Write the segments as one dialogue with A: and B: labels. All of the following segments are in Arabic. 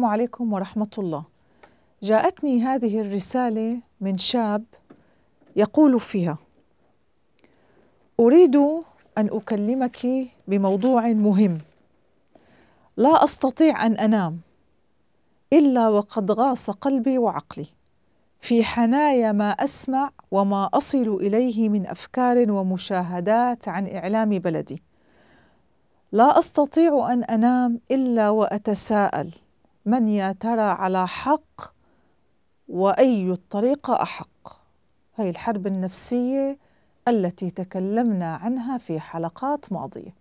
A: السلام عليكم ورحمة الله جاءتني هذه الرسالة من شاب يقول فيها أريد أن أكلمك بموضوع مهم لا أستطيع أن أنام إلا وقد غاص قلبي وعقلي في حنايا ما أسمع وما أصل إليه من أفكار ومشاهدات عن إعلام بلدي لا أستطيع أن أنام إلا وأتساءل من يا ترى على حق وأي الطريقة أحق هي الحرب النفسية التي تكلمنا عنها في حلقات ماضية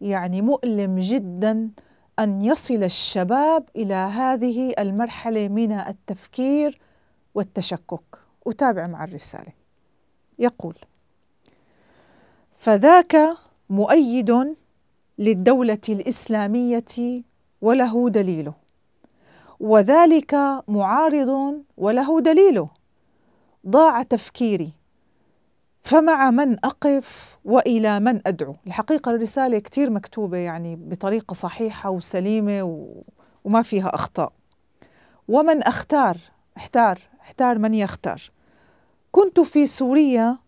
A: يعني مؤلم جدا أن يصل الشباب إلى هذه المرحلة من التفكير والتشكك أتابع مع الرسالة يقول فذاك مؤيد للدولة الإسلامية وله دليله وذلك معارض وله دليله ضاع تفكيري فمع من أقف وإلى من أدعو الحقيقة الرسالة كتير مكتوبة يعني بطريقة صحيحة وسليمة و... وما فيها أخطاء ومن أختار احتار احتار من يختار كنت في سوريا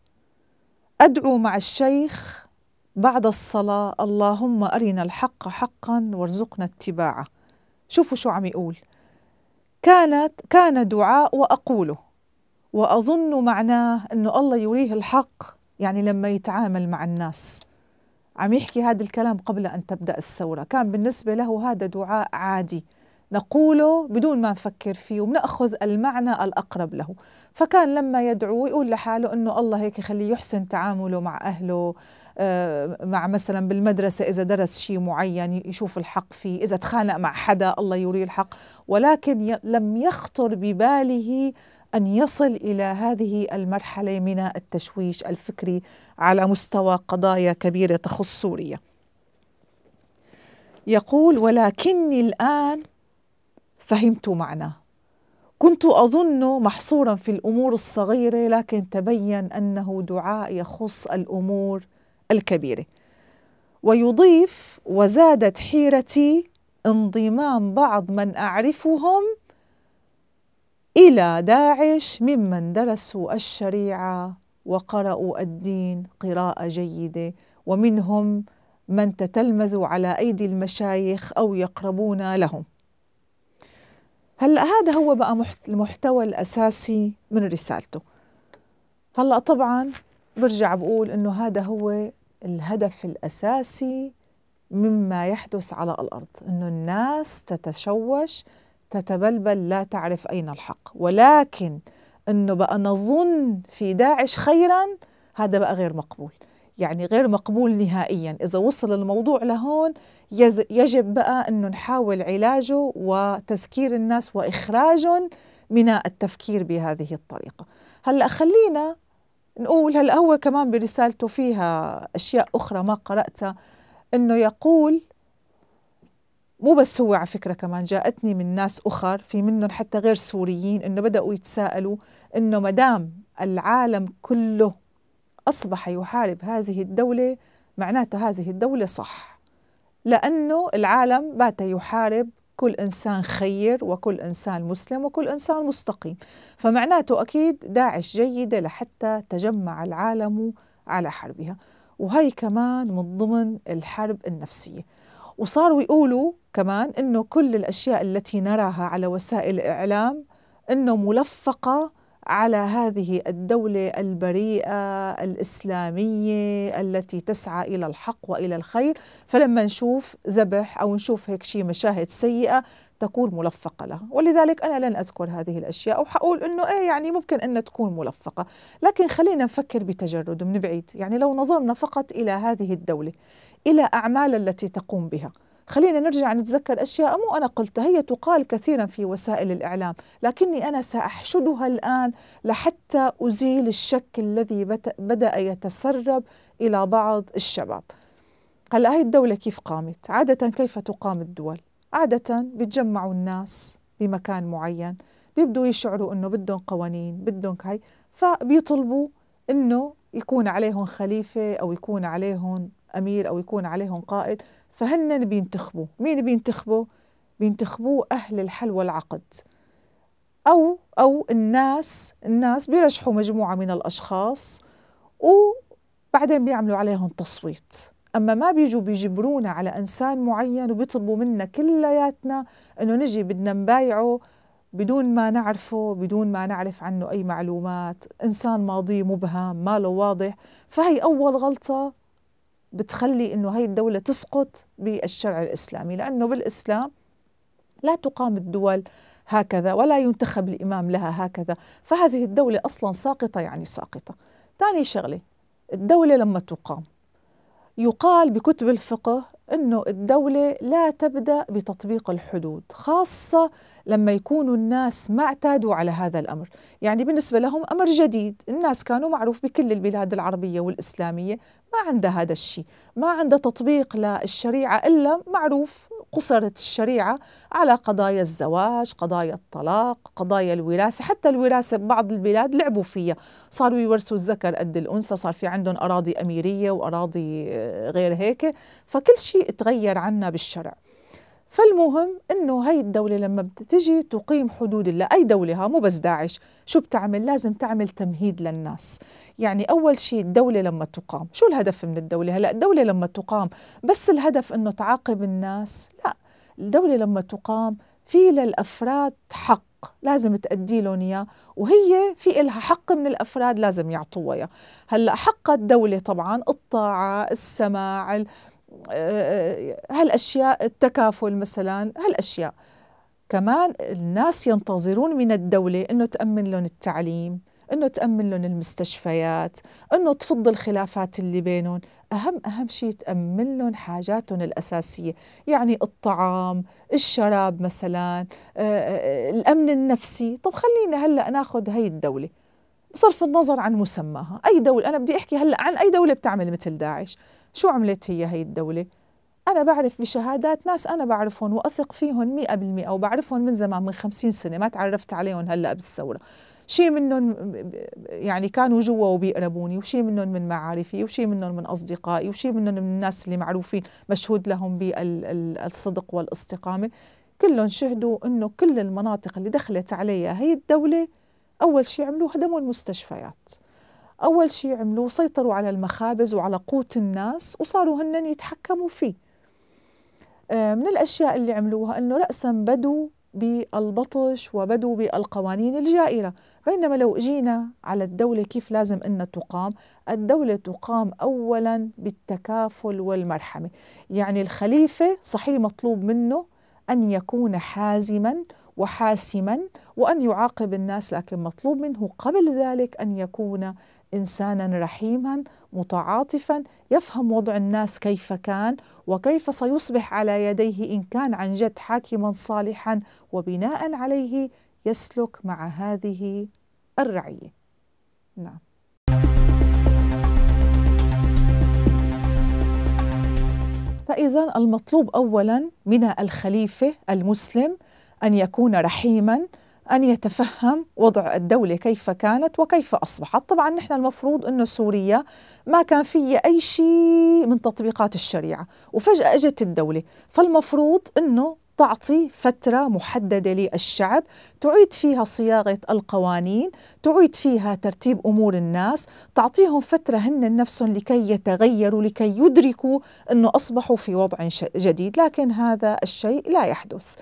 A: أدعو مع الشيخ بعد الصلاة اللهم أرنا الحق حقا وارزقنا اتباعه شوفوا شو عم يقول كانت كان دعاء وأقوله وأظن معناه أنه الله يريه الحق يعني لما يتعامل مع الناس عم يحكي هذا الكلام قبل أن تبدأ الثورة كان بالنسبة له هذا دعاء عادي نقوله بدون ما نفكر فيه وبنأخذ المعنى الأقرب له فكان لما يدعو يقول لحاله أنه الله هيك يخليه يحسن تعامله مع أهله آه، مع مثلا بالمدرسة إذا درس شيء معين يشوف الحق فيه إذا تخانق مع حدا الله يري الحق ولكن لم يخطر بباله أن يصل إلى هذه المرحلة من التشويش الفكري على مستوى قضايا كبيرة تخص سوريا يقول ولكني الآن فهمت معناه كنت أظن محصورا في الأمور الصغيرة لكن تبين أنه دعاء يخص الأمور الكبيرة ويضيف وزادت حيرتي انضمام بعض من أعرفهم إلى داعش ممن درسوا الشريعة وقرأوا الدين قراءة جيدة ومنهم من تتلمذ على أيدي المشايخ أو يقربون لهم هلا هذا هو بقى المحتوى الأساسي من رسالته هلا طبعا برجع بقول إنه هذا هو الهدف الأساسي مما يحدث على الأرض أن الناس تتشوش تتبلبل لا تعرف أين الحق ولكن أنه بقى نظن في داعش خيرا هذا بقى غير مقبول يعني غير مقبول نهائيا إذا وصل الموضوع لهون يجب بقى أنه نحاول علاجه وتذكير الناس وإخراجهم من التفكير بهذه الطريقة هلأ خلينا نقول هلا هو كمان برسالته فيها اشياء اخرى ما قراتها انه يقول مو بس هو على فكره كمان جاءتني من ناس اخر في منهم حتى غير سوريين انه بداوا يتساءلوا انه ما دام العالم كله اصبح يحارب هذه الدوله معناته هذه الدوله صح لانه العالم بات يحارب كل إنسان خير وكل إنسان مسلم وكل إنسان مستقيم فمعناته أكيد داعش جيدة لحتى تجمع العالم على حربها وهي كمان من ضمن الحرب النفسية وصاروا يقولوا كمان أنه كل الأشياء التي نراها على وسائل الإعلام أنه ملفقة على هذه الدولة البريئة الإسلامية التي تسعى إلى الحق وإلى الخير فلما نشوف ذبح أو نشوف هيك شيء مشاهد سيئة تكون ملفقة لها ولذلك أنا لن أذكر هذه الأشياء وحقول أنه إيه يعني ممكن أن تكون ملفقة لكن خلينا نفكر بتجرد من بعيد يعني لو نظرنا فقط إلى هذه الدولة إلى أعمال التي تقوم بها خلينا نرجع نتذكر أشياء مو أنا قلتها هي تقال كثيرا في وسائل الإعلام لكني أنا سأحشدها الآن لحتى أزيل الشك الذي بدأ يتسرب إلى بعض الشباب هلا هاي الدولة كيف قامت؟ عادة كيف تقام الدول؟ عادة بتجمعوا الناس بمكان معين بيبدوا يشعروا انه بدهم قوانين بدهم هاي فبيطلبوا انه يكون عليهم خليفة او يكون عليهم امير او يكون عليهم قائد فهن بينتخبوا مين بينتخبوا بينتخبوا أهل الحل والعقد أو أو الناس الناس بيرشحوا مجموعة من الأشخاص وبعدين بيعملوا عليهم تصويت أما ما بيجوا بيجبرونا على إنسان معين وبيطلبوا منا كلياتنا إنه نجي بدنا نبايعه بدون ما نعرفه بدون ما نعرف عنه أي معلومات إنسان ماضي مبهم ما له واضح فهي أول غلطة بتخلي انه هي الدولة تسقط بالشرع الاسلامي لانه بالاسلام لا تقام الدول هكذا ولا ينتخب الامام لها هكذا فهذه الدولة اصلا ساقطة يعني ساقطة ثاني شغلة الدولة لما تقام يقال بكتب الفقه انه الدولة لا تبدا بتطبيق الحدود خاصة لما يكونوا الناس ما اعتادوا على هذا الامر يعني بالنسبة لهم أمر جديد الناس كانوا معروف بكل البلاد العربية والإسلامية ما عندها هذا الشيء ما عندها تطبيق للشريعة إلا معروف قصرت الشريعة على قضايا الزواج قضايا الطلاق قضايا الوراثة حتى الوراثة ببعض البلاد لعبوا فيها صاروا يورثوا الذكر قد الأنثى صار في عندهم أراضي أميرية وأراضي آه، غير هيك فكل شيء تغير عنا بالشرع فالمهم انه هي الدوله لما بتجي تقيم حدود لاي دوله ها مو بس داعش شو بتعمل لازم تعمل تمهيد للناس يعني اول شيء الدوله لما تقام شو الهدف من الدوله هلا الدوله لما تقام بس الهدف انه تعاقب الناس لا الدوله لما تقام في للافراد حق لازم تأدي لهم إياه وهي في إلها حق من الأفراد لازم يعطوها إياه هلا حق الدولة طبعا الطاعة السماع آه، هالاشياء التكافل مثلا هالاشياء كمان الناس ينتظرون من الدوله انه تامن لهم التعليم انه تامن لهم المستشفيات انه تفض الخلافات اللي بينهم اهم اهم شيء تامن لهم حاجاتهم الاساسيه يعني الطعام الشراب مثلا آه، آه، الامن النفسي طب خلينا هلا ناخذ هي الدوله بصرف النظر عن مسماها اي دوله انا بدي احكي هلا عن اي دوله بتعمل مثل داعش شو عملت هي هي الدولة أنا بعرف بشهادات ناس أنا بعرفهم وأثق فيهم مئة بالمئة وبعرفهم من زمان من خمسين سنة ما تعرفت عليهم هلأ بالثورة شيء منهم يعني كانوا جوا وبيقربوني وشيء منهم من معارفي وشيء منهم من أصدقائي وشيء منهم من الناس اللي معروفين مشهود لهم بالصدق والاستقامة كلهم شهدوا أنه كل المناطق اللي دخلت عليها هي الدولة أول شيء عملوا هدموا المستشفيات أول شيء عملوه سيطروا على المخابز وعلى قوت الناس وصاروا هن يتحكموا فيه آه، من الأشياء اللي عملوها أنه رأسا بدوا بالبطش وبدوا بالقوانين الجائرة بينما لو جينا على الدولة كيف لازم أنها تقام الدولة تقام أولا بالتكافل والمرحمة يعني الخليفة صحيح مطلوب منه أن يكون حازما وحاسما وأن يعاقب الناس لكن مطلوب منه قبل ذلك أن يكون انسانا رحيما متعاطفا يفهم وضع الناس كيف كان وكيف سيصبح على يديه ان كان عن جد حاكما صالحا وبناء عليه يسلك مع هذه الرعيه. نعم. فاذا المطلوب اولا من الخليفه المسلم ان يكون رحيما أن يتفهم وضع الدولة كيف كانت وكيف أصبحت طبعا نحن المفروض أنه سوريا ما كان فيها أي شيء من تطبيقات الشريعة وفجأة أجت الدولة فالمفروض أنه تعطي فترة محددة للشعب تعيد فيها صياغة القوانين تعيد فيها ترتيب أمور الناس تعطيهم فترة هن نفسهم لكي يتغيروا لكي يدركوا أنه أصبحوا في وضع جديد لكن هذا الشيء لا يحدث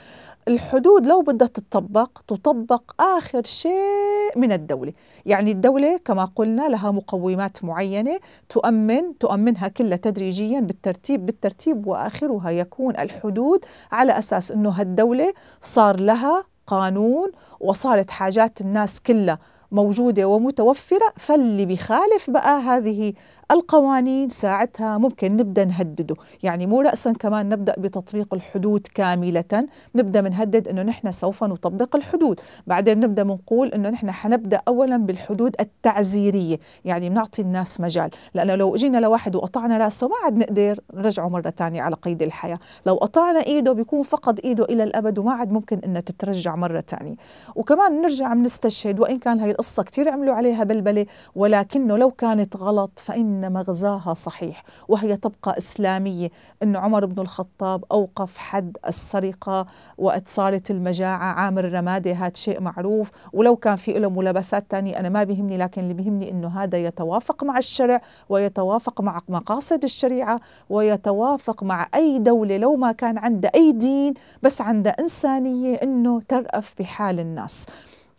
A: الحدود لو بدها تطبق تطبق آخر شيء من الدولة يعني الدولة كما قلنا لها مقومات معينة تؤمن تؤمنها كلها تدريجيا بالترتيب بالترتيب وآخرها يكون الحدود على أساس أنه هالدولة صار لها قانون وصارت حاجات الناس كلها موجودة ومتوفرة فاللي بيخالف بقى هذه القوانين ساعتها ممكن نبدأ نهدده يعني مو رأسا كمان نبدأ بتطبيق الحدود كاملة نبدأ بنهدد أنه نحن سوف نطبق الحدود بعدين نبدأ بنقول أنه نحن حنبدأ أولا بالحدود التعزيرية يعني بنعطي الناس مجال لأنه لو جينا لواحد وقطعنا رأسه ما عاد نقدر نرجعه مرة ثانية على قيد الحياة لو قطعنا إيده بيكون فقد إيده إلى الأبد وما عاد ممكن أنها تترجع مرة ثانية وكمان نرجع بنستشهد وإن كان هي القصة كثير عملوا عليها بلبلة ولكنه لو كانت غلط فإن مغزاها صحيح وهي تبقى إسلامية أن عمر بن الخطاب أوقف حد السرقة وقت صارت المجاعة عامر الرمادة هذا شيء معروف ولو كان في له ملابسات ثانية أنا ما بهمني لكن اللي بهمني أنه هذا يتوافق مع الشرع ويتوافق مع مقاصد الشريعة ويتوافق مع أي دولة لو ما كان عندها أي دين بس عندها إنسانية أنه ترأف بحال الناس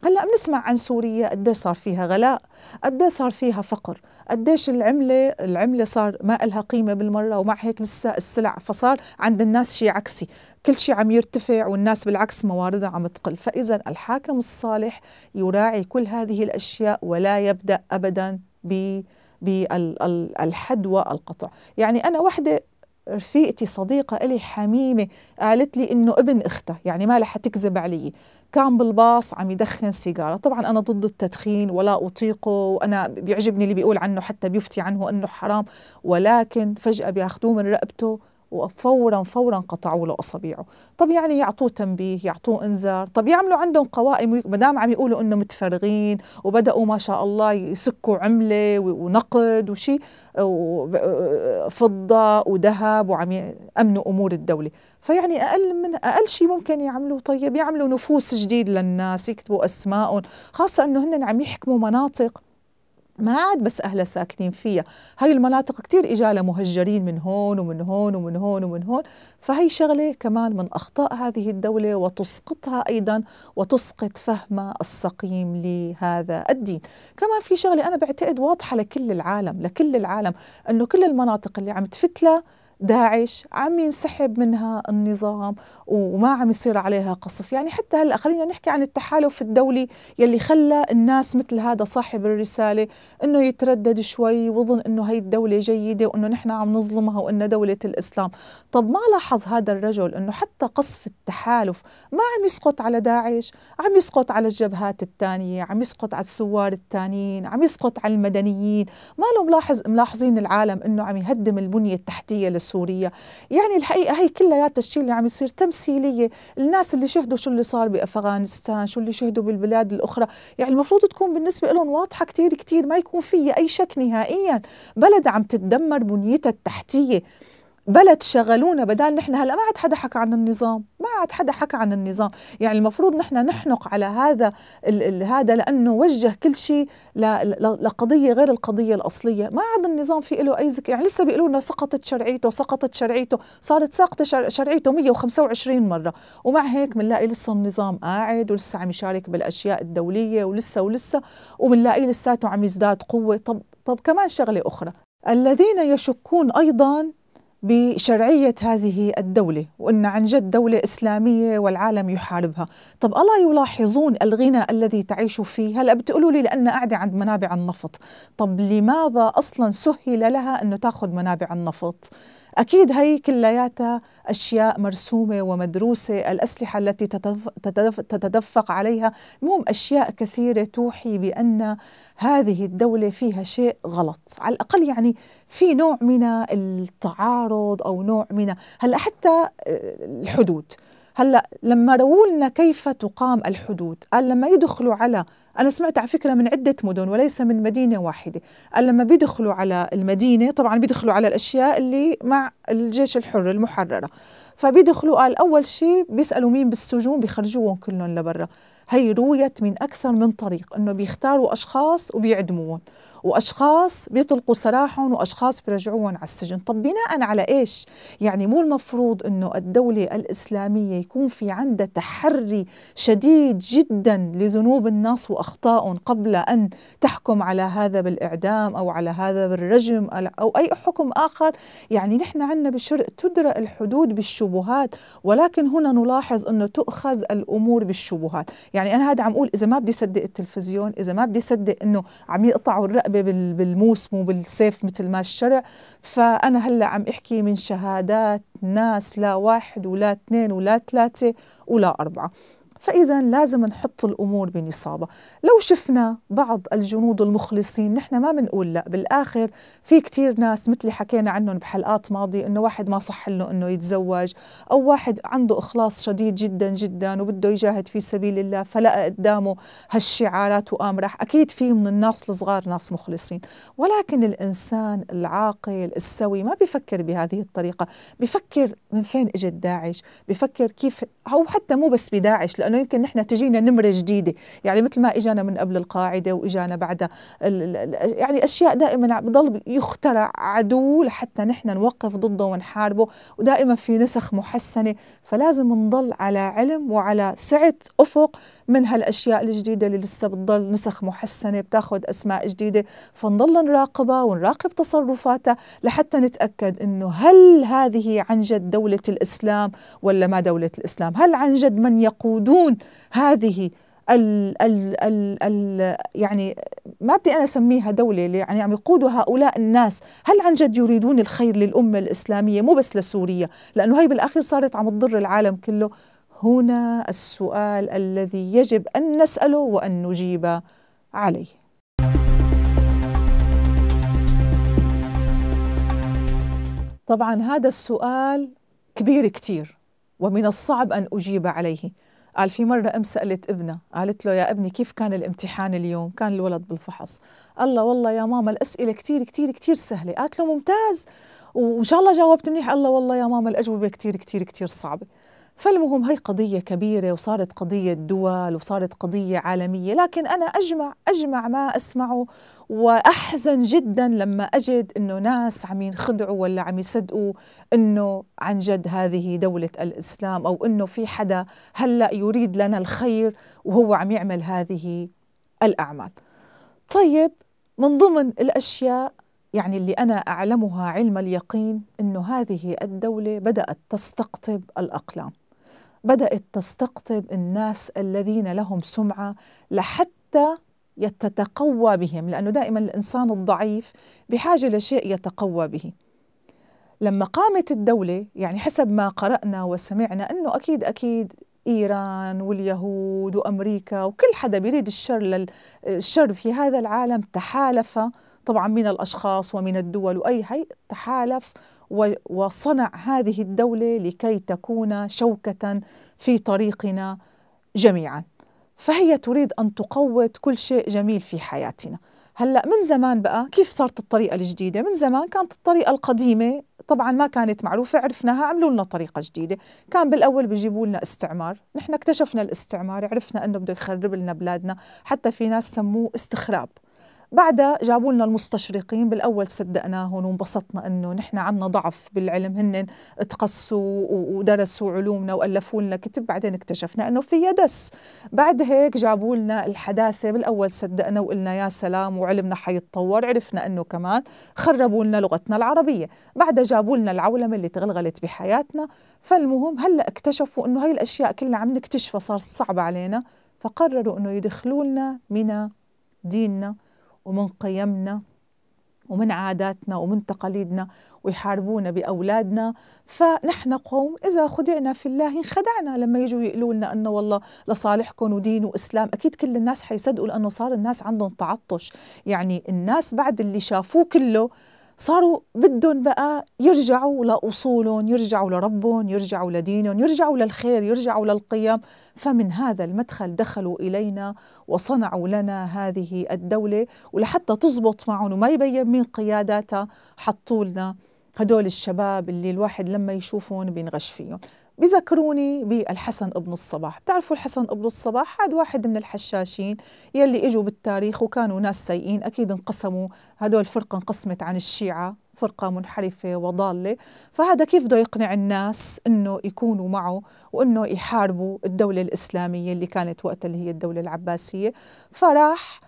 A: هلا بنسمع عن سوريا قد صار فيها غلاء قد صار فيها فقر قديش العمله العمله صار ما لها قيمه بالمره ومع هيك لسه السلع فصار عند الناس شيء عكسي كل شيء عم يرتفع والناس بالعكس مواردها عم تقل فاذا الحاكم الصالح يراعي كل هذه الاشياء ولا يبدا ابدا بالحد والقطع يعني انا وحده رفيقتي صديقة إلي حميمة قالت لي إنه ابن أختها يعني ما لح تكذب علي كان بالباص عم يدخن سيجارة طبعا أنا ضد التدخين ولا أطيقه وأنا بيعجبني اللي بيقول عنه حتى بيفتي عنه أنه حرام ولكن فجأة بياخدوه من رقبته وفورا فورا قطعوا له اصابعه طب يعني يعطوه تنبيه يعطوه انذار طب يعملوا عندهم قوائم ما دام عم يقولوا انه متفرغين وبداوا ما شاء الله يسكوا عمله ونقد وشيء وفضه وذهب وعم يامنوا امور الدوله فيعني اقل من اقل شيء ممكن يعملوه طيب يعملوا نفوس جديد للناس يكتبوا اسمائهم خاصه انه هن عم يحكموا مناطق ما عاد بس أهلها ساكنين فيها هاي المناطق كتير إجالة مهجرين من هون ومن هون ومن هون ومن هون فهي شغلة كمان من أخطاء هذه الدولة وتسقطها أيضا وتسقط فهمها السقيم لهذا الدين كمان في شغلة أنا بعتقد واضحة لكل العالم لكل العالم أنه كل المناطق اللي عم تفتلها داعش عم ينسحب منها النظام وما عم يصير عليها قصف يعني حتى هلا خلينا نحكي عن التحالف الدولي يلي خلى الناس مثل هذا صاحب الرساله انه يتردد شوي وظن انه هي الدوله جيده وانه نحن عم نظلمها وانه دوله الاسلام طب ما لاحظ هذا الرجل انه حتى قصف التحالف ما عم يسقط على داعش عم يسقط على الجبهات الثانيه عم يسقط على الثوار الثانيين عم يسقط على المدنيين ما له ملاحظ ملاحظين العالم انه عم يهدم البنيه التحتيه للسورية سوريا يعني الحقيقة هي كلها الشيء اللي يعني عم يصير تمثيلية الناس اللي شهدوا شو اللي صار بأفغانستان شو اللي شهدوا بالبلاد الأخرى يعني المفروض تكون بالنسبة لهم واضحة كتير كتير ما يكون فيها أي شك نهائيا بلد عم تتدمر بنيتها التحتية بلد شغلونا بدال نحن هلا ما عاد حدا حكى عن النظام ما عاد حدا حكى عن النظام يعني المفروض نحن نحنق على هذا الـ الـ هذا لانه وجه كل شيء لقضيه غير القضيه الاصليه ما عاد النظام في له اي ذكر يعني لسه بيقولوا لنا سقطت شرعيته سقطت شرعيته صارت ساقطه شرعيته 125 مره ومع هيك بنلاقي لسه النظام قاعد ولسه عم يشارك بالاشياء الدوليه ولسه ولسه وبنلاقيه لساته عم يزداد قوه طب طب كمان شغله اخرى الذين يشكون ايضا بشرعية هذه الدولة وأن عن جد دولة إسلامية والعالم يحاربها طب ألا يلاحظون الغنى الذي تعيش فيه هلأ بتقولوا لي لأن قاعدة عند منابع النفط طب لماذا أصلا سهل لها أنه تأخذ منابع النفط أكيد هي كلياتها أشياء مرسومة ومدروسة الأسلحة التي تتدفق عليها المهم أشياء كثيرة توحي بأن هذه الدولة فيها شيء غلط على الأقل يعني في نوع من التعارض التعارض او نوع من هلا حتى آه، الحدود هلا لما لنا كيف تقام الحدود قال لما يدخلوا على انا سمعت على فكره من عده مدن وليس من مدينه واحده قال لما بيدخلوا على المدينه طبعا بيدخلوا على الاشياء اللي مع الجيش الحر المحرره فبيدخلوا قال اول شيء بيسالوا مين بالسجون بيخرجوهم كلهم لبرا هي رويت من اكثر من طريق انه بيختاروا اشخاص وبيعدموهم واشخاص بيطلقوا سراحهم واشخاص بيرجعوهم على السجن طب بناء على ايش يعني مو المفروض انه الدوله الاسلاميه يكون في عندها تحري شديد جدا لذنوب الناس واخطائهم قبل ان تحكم على هذا بالاعدام او على هذا بالرجم او اي حكم اخر يعني نحن عندنا بالشرق تدرى الحدود بالشبهات ولكن هنا نلاحظ انه تؤخذ الامور بالشبهات يعني انا هذا عم اقول اذا ما بدي صدق التلفزيون اذا ما بدي صدق انه عم يقطعوا الرأي الحقبه بالموسم وبالسيف مثل ما الشرع فانا هلا عم احكي من شهادات ناس لا واحد ولا اثنين ولا ثلاثه ولا اربعه فإذا لازم نحط الأمور بنصابها لو شفنا بعض الجنود المخلصين نحن ما بنقول لا بالآخر في كتير ناس مثل حكينا عنهم بحلقات ماضية إنه واحد ما صح له إنه يتزوج أو واحد عنده إخلاص شديد جدا جدا وبده يجاهد في سبيل الله فلقى قدامه هالشعارات وقام راح أكيد في من الناس الصغار ناس مخلصين ولكن الإنسان العاقل السوي ما بيفكر بهذه الطريقة بيفكر من فين اجت داعش بيفكر كيف او حتى مو بس بداعش لانه يمكن نحن تجينا نمره جديده يعني مثل ما اجانا من قبل القاعده واجانا بعد يعني اشياء دائما بضل يخترع عدو لحتى نحن نوقف ضده ونحاربه ودائما في نسخ محسنه فلازم نضل على علم وعلى سعه افق من هالاشياء الجديده اللي لسه بتضل نسخ محسنه بتاخذ اسماء جديده فنضل نراقبها ونراقب تصرفاتها لحتى نتاكد انه هل هذه عن جد دوله الاسلام ولا ما دوله الاسلام هل عن جد من يقودون هذه ال ال ال ال يعني ما بدي انا اسميها دوله اللي يعني عم يقودوا هؤلاء الناس هل عن جد يريدون الخير للامه الاسلاميه مو بس لسوريا لانه هي بالاخير صارت عم تضر العالم كله هنا السؤال الذي يجب ان نساله وان نجيب عليه طبعا هذا السؤال كبير كتير ومن الصعب أن أجيب عليه قال في مرة أم سألت ابنها قالت له يا ابني كيف كان الامتحان اليوم كان الولد بالفحص قال له والله يا ماما الأسئلة كتير كتير كتير سهلة قالت له ممتاز وإن شاء الله جاوبت منيح قال له والله يا ماما الأجوبة كتير كتير كتير صعبة فالمهم هي قضية كبيرة وصارت قضية دول وصارت قضية عالمية لكن أنا أجمع أجمع ما أسمعه وأحزن جدا لما أجد أنه ناس عم ينخدعوا ولا عم يصدقوا أنه عن جد هذه دولة الإسلام أو أنه في حدا هلأ يريد لنا الخير وهو عم يعمل هذه الأعمال طيب من ضمن الأشياء يعني اللي أنا أعلمها علم اليقين أنه هذه الدولة بدأت تستقطب الأقلام بدأت تستقطب الناس الذين لهم سمعة لحتى تتقوى بهم لأنه دائما الإنسان الضعيف بحاجة لشيء يتقوى به لما قامت الدولة يعني حسب ما قرأنا وسمعنا أنه أكيد أكيد إيران واليهود وأمريكا وكل حدا بيريد الشر لل... الشر في هذا العالم تحالف طبعا من الأشخاص ومن الدول وأي هي تحالف وصنع هذه الدولة لكي تكون شوكة في طريقنا جميعا فهي تريد أن تقوت كل شيء جميل في حياتنا هلأ من زمان بقى كيف صارت الطريقة الجديدة؟ من زمان كانت الطريقة القديمة طبعا ما كانت معروفة عرفناها عملوا لنا طريقة جديدة كان بالأول بيجيبوا لنا استعمار نحن اكتشفنا الاستعمار عرفنا أنه بده يخرب لنا بلادنا حتى في ناس سموه استخراب بعدها جابوا لنا المستشرقين بالاول صدقناهم وانبسطنا انه نحن عندنا ضعف بالعلم هن تقصوا ودرسوا علومنا والفوا لنا كتب بعدين اكتشفنا انه في دس بعد هيك جابوا لنا الحداثه بالاول صدقنا وقلنا يا سلام وعلمنا حيتطور عرفنا انه كمان خربوا لنا لغتنا العربيه بعدها جابوا لنا العولمه اللي تغلغلت بحياتنا فالمهم هلا اكتشفوا انه هاي الاشياء كلها عم نكتشفها صار صعبه علينا فقرروا انه يدخلوا لنا من ديننا ومن قيمنا ومن عاداتنا ومن تقاليدنا ويحاربونا بأولادنا فنحن قوم إذا خدعنا في الله انخدعنا لما يجوا يقولوا لنا أنه والله لصالحكم ودين وإسلام أكيد كل الناس حيصدقوا لأنه صار الناس عندهم تعطش يعني الناس بعد اللي شافوه كله صاروا بدهم بقى يرجعوا لأصولهم يرجعوا لربهم يرجعوا لدينهم يرجعوا للخير يرجعوا للقيم فمن هذا المدخل دخلوا إلينا وصنعوا لنا هذه الدولة ولحتى تزبط معهم وما يبين مين قياداتها حطوا لنا هدول الشباب اللي الواحد لما يشوفهم بينغش فيهم بذكروني بالحسن ابن الصباح بتعرفوا الحسن ابن الصباح هذا واحد من الحشاشين يلي اجوا بالتاريخ وكانوا ناس سيئين اكيد انقسموا هدول الفرقه انقسمت عن الشيعه فرقه منحرفه وضاله فهذا كيف بده يقنع الناس انه يكونوا معه وانه يحاربوا الدوله الاسلاميه اللي كانت وقتها اللي هي الدوله العباسيه فراح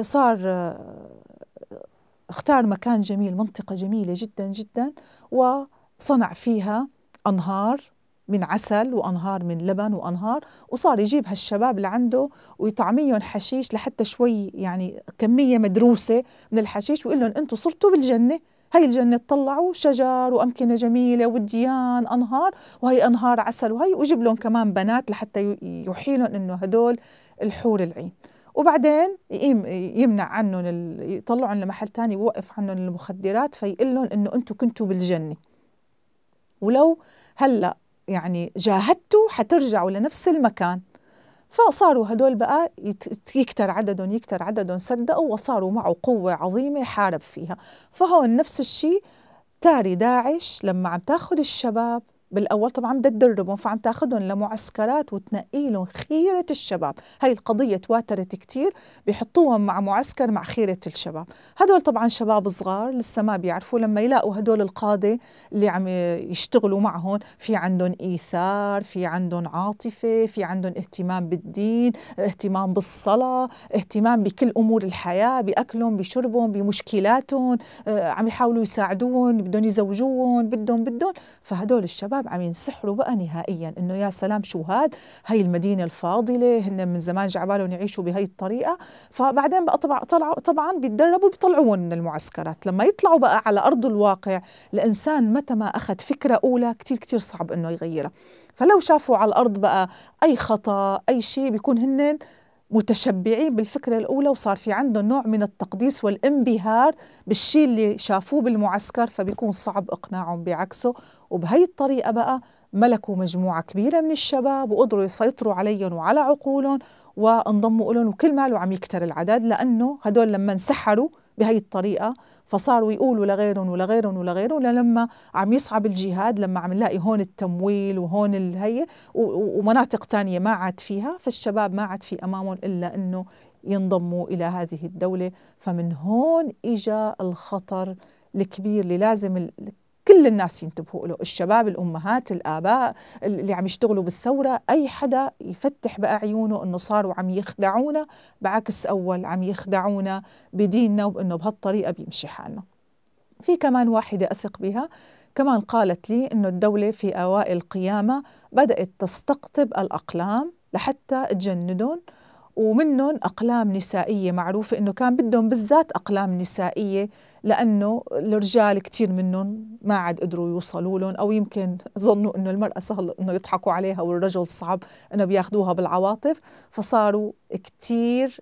A: صار اختار مكان جميل منطقه جميله جدا جدا وصنع فيها انهار من عسل وأنهار من لبن وأنهار وصار يجيب هالشباب اللي عنده ويطعميهم حشيش لحتى شوي يعني كمية مدروسة من الحشيش ويقول لهم أنتم صرتوا بالجنة هاي الجنة تطلعوا شجر وأمكنة جميلة وديان أنهار وهي أنهار عسل وهي وجيب لهم كمان بنات لحتى يحيلهم إنه هدول الحور العين وبعدين يمنع عنهم يطلعهم لمحل تاني ويوقف عنهم المخدرات فيقول لهم إنه أنتم كنتوا بالجنة ولو هلا يعني جاهدتوا حترجعوا لنفس المكان فصاروا هدول بقى يكتر عددهم يكتر عددهم صدقوا وصاروا معه قوة عظيمة حارب فيها فهون نفس الشيء تاري داعش لما عم تاخد الشباب بالاول طبعا بدها تدربهم فعم تاخذهم لمعسكرات وتنقيلهم خيره الشباب هاي القضيه تواترت كثير بحطوهم مع معسكر مع خيره الشباب هدول طبعا شباب صغار لسه ما بيعرفوا لما يلاقوا هدول القاده اللي عم يشتغلوا معهم في عندهم ايثار في عندهم عاطفه في عندهم اهتمام بالدين اهتمام بالصلاه اهتمام بكل امور الحياه باكلهم بشربهم بمشكلاتهم آه، عم يحاولوا يساعدوهم بدهم يزوجوهم بدهم بدهم فهدول الشباب الشباب عم ينسحروا بقى نهائيا انه يا سلام شو هاد هي المدينه الفاضله هن من زمان جعبالهم يعيشوا بهي الطريقه فبعدين بقى طبعا طلعوا طبعا بيتدربوا بيطلعوهم من المعسكرات لما يطلعوا بقى على ارض الواقع الانسان متى ما اخذ فكره اولى كثير كثير صعب انه يغيرها فلو شافوا على الارض بقى اي خطا اي شيء بيكون هن متشبعين بالفكره الاولى وصار في عندهم نوع من التقديس والانبهار بالشيء اللي شافوه بالمعسكر فبيكون صعب اقناعهم بعكسه وبهي الطريقة بقى ملكوا مجموعة كبيرة من الشباب وقدروا يسيطروا عليهم وعلى عقولهم وانضموا لهم وكل ماله عم يكتر العدد لأنه هدول لما انسحروا بهي الطريقة فصاروا يقولوا لغيرهم ولغيرهم ولغيرهم لما عم يصعب الجهاد لما عم نلاقي هون التمويل وهون الهي ومناطق تانية ما عاد فيها فالشباب ما عاد في أمامهم إلا أنه ينضموا إلى هذه الدولة فمن هون إجا الخطر الكبير اللي لازم كل الناس ينتبهوا له الشباب الأمهات الآباء اللي عم يشتغلوا بالثورة أي حدا يفتح بقى عيونه أنه صاروا عم يخدعونا بعكس أول عم يخدعونا بديننا وأنه بهالطريقة بيمشي حالنا في كمان واحدة أثق بها كمان قالت لي أنه الدولة في أوائل القيامة بدأت تستقطب الأقلام لحتى تجندهم ومنهم أقلام نسائية معروفة إنه كان بدهم بالذات أقلام نسائية لأنه الرجال كتير منهم ما عاد قدروا يوصلوا لهم أو يمكن ظنوا إنه المرأة سهل إنه يضحكوا عليها والرجل صعب إنه بياخدوها بالعواطف فصاروا كتير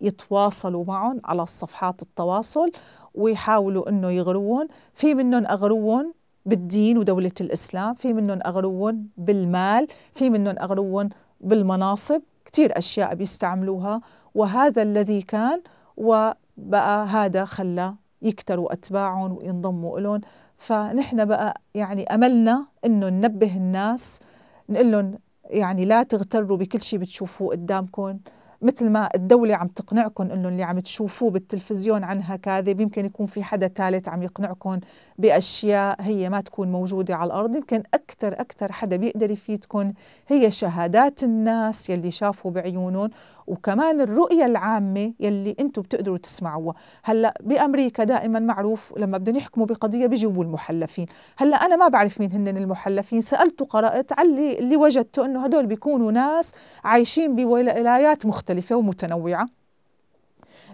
A: يتواصلوا معهم على صفحات التواصل ويحاولوا إنه يغروهم في منهم أغروهم بالدين ودولة الإسلام في منهم أغروهم بالمال في منهم أغروهم بالمناصب كتير أشياء بيستعملوها وهذا الذي كان وبقى هذا خلى يكتروا أتباعهم وينضموا إلهم فنحن بقى يعني أملنا إنه ننبه الناس نقول لهم يعني لا تغتروا بكل شيء بتشوفوه قدامكم مثل ما الدولة عم تقنعكم أنه اللي عم تشوفوه بالتلفزيون عنها كاذب يمكن يكون في حدا ثالث عم يقنعكم بأشياء هي ما تكون موجودة على الأرض يمكن أكثر أكثر حدا بيقدر يفيدكم هي شهادات الناس يلي شافوا بعيونهم وكمان الرؤية العامة يلي أنتم بتقدروا تسمعوها هلأ بأمريكا دائما معروف لما بدهم يحكموا بقضية بيجيبوا المحلفين هلأ أنا ما بعرف مين هن المحلفين سألت وقرأت على اللي وجدته أنه هدول بيكونوا ناس عايشين بولايات مختلفة مختلفة ومتنوعة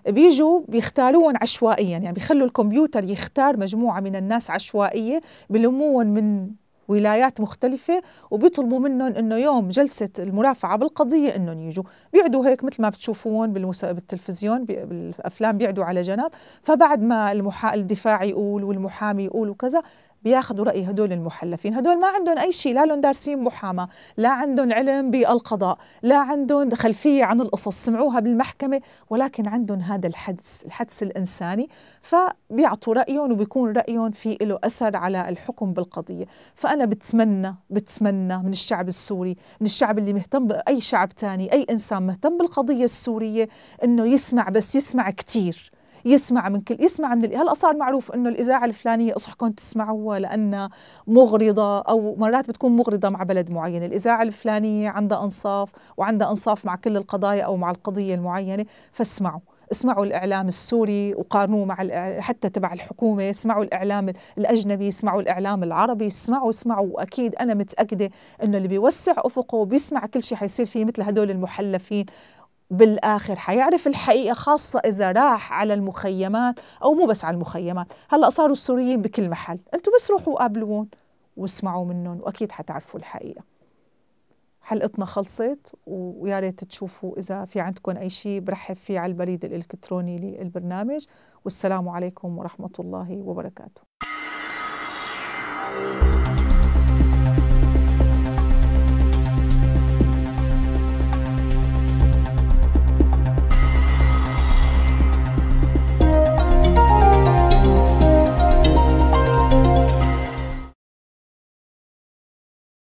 A: بيجوا بيختاروهم عشوائيا يعني بيخلوا الكمبيوتر يختار مجموعة من الناس عشوائية بلمون من ولايات مختلفة وبيطلبوا منهم انه يوم جلسة المرافعة بالقضية انهم يجوا، بيقعدوا هيك مثل ما بتشوفون بالتلفزيون بالافلام بيقعدوا على جنب، فبعد ما المحا... الدفاع يقول والمحامي يقول وكذا بياخذوا راي هدول المحلفين هدول ما عندهم اي شيء لا لهم دارسين محاماه لا عندهم علم بالقضاء لا عندهم خلفيه عن القصص سمعوها بالمحكمه ولكن عندهم هذا الحدس الحدس الانساني فبيعطوا رايهم وبيكون رايهم في له اثر على الحكم بالقضيه فانا بتمنى بتمنى من الشعب السوري من الشعب اللي مهتم باي شعب تاني اي انسان مهتم بالقضيه السوريه انه يسمع بس يسمع كثير يسمع من كل يسمع من هلا صار معروف انه الاذاعه الفلانيه اصحكم تسمعوها لانها مغرضه او مرات بتكون مغرضه مع بلد معين، الاذاعه الفلانيه عندها انصاف وعندها انصاف مع كل القضايا او مع القضيه المعينه فاسمعوا. اسمعوا الإعلام السوري وقارنوه مع حتى تبع الحكومة اسمعوا الإعلام الأجنبي اسمعوا الإعلام العربي اسمعوا اسمعوا وأكيد أنا متأكدة أنه اللي بيوسع أفقه وبيسمع كل شيء حيصير فيه مثل هدول المحلفين بالآخر حيعرف الحقيقة خاصة إذا راح على المخيمات أو مو بس على المخيمات هلأ صاروا السوريين بكل محل أنتوا بس روحوا قابلوهم واسمعوا منهم وأكيد حتعرفوا الحقيقة حلقتنا خلصت ويا ريت تشوفوا إذا في عندكم أي شيء برحب فيه على البريد الإلكتروني للبرنامج والسلام عليكم ورحمة الله وبركاته